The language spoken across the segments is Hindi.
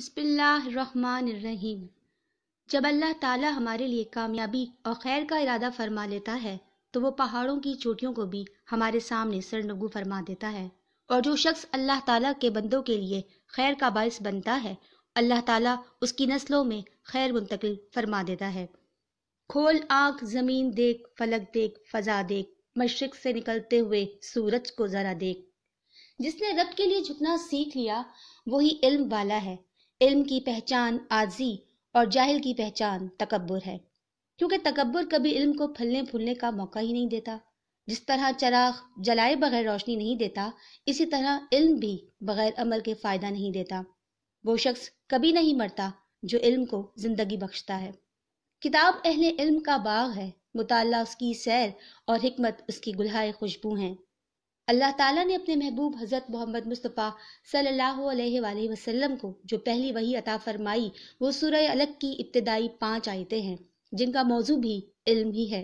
बिस्मिल्लाहिर्रहमानिर्रहीम जब अल्लाह ताला हमारे लिए कामयाबी और खैर का इरादा फरमा लेता है तो वो पहाड़ों की चोटियों को भी हमारे सामने सरनगु फरमा देता है और जो शख्स अल्लाह ताला के बंदों के लिए खैर का बायस बनता है अल्लाह ताला उसकी नस्लों में खैर मुंतकिल फरमा देता है खोल आँख ज़मीन देख फलक देख फजा देख मशरक से निकलते हुए सूरज को ज़रा देख जिसने रब के लिए झुकना सीख लिया वही इल्म वाला है इल्म की पहचान आजी और जाहिल की पहचान तकबर है क्योंकि तकबर कभी इल्म को फलने फूलने का मौका ही नहीं देता जिस तरह चराग जलाए बगैर रोशनी नहीं देता इसी तरह इल्म भी बगैर अमल के फ़ायदा नहीं देता वो शख्स कभी नहीं मरता जो इल्म को ज़िंदगी बख्शता है किताब अहल इल्म का बाग है मुताला उसकी सैर और हमत उसकी गुल्हाए खुशबू हैं अल्लाह ताला ने अपने महबूब हज़रत मोहम्मद मुस्तफ़ा सल्लल्लाहु अलैहि वाले वसल्लम को जो पहली वही अता फरमाई वो सूरह अलग की इब्तदाई पांच आयतें हैं जिनका मौजू भी इल्म ही है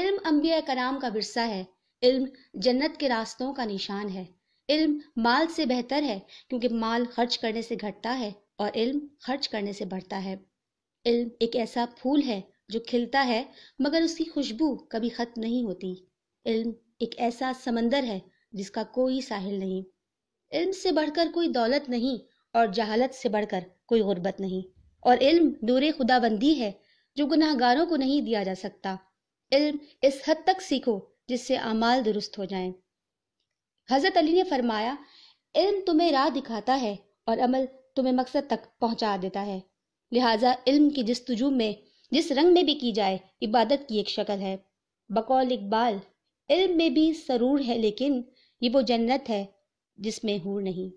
इल्म अम्बिया कराम का विरसा है इल्म जन्नत के रास्तों का निशान है इल्म माल से बेहतर है क्योंकि माल खर्च करने से घटता है और इल्म खर्च करने से बढ़ता है इल्म एक ऐसा फूल है जो खिलता है मगर उसकी खुशबू कभी ख़त्म नहीं होती इल्म एक ऐसा समंदर है जिसका कोई साहिल नहीं इल्म से बढ़कर कोई दौलत नहीं और जहालत से बढ़कर कोई गुर्बत नहीं और इल्म नूर खुदाबंदी है जो गुनाहगारों को नहीं दिया जा सकता इल्म इस हद तक सीखो जिससे अमाल दुरुस्त हो जाएं। हजरत अली ने फरमाया इल्म तुम्हें राह दिखाता है और अमल तुम्हें मकसद तक पहुंचा देता है लिहाजा इल्म की जिस जस्तजू में जिस रंग में भी की जाए इबादत की एक शक्ल है बकौल इकबाल इल्म में भी सरूर है लेकिन ये वो जन्नत है जिसमें हूर नहीं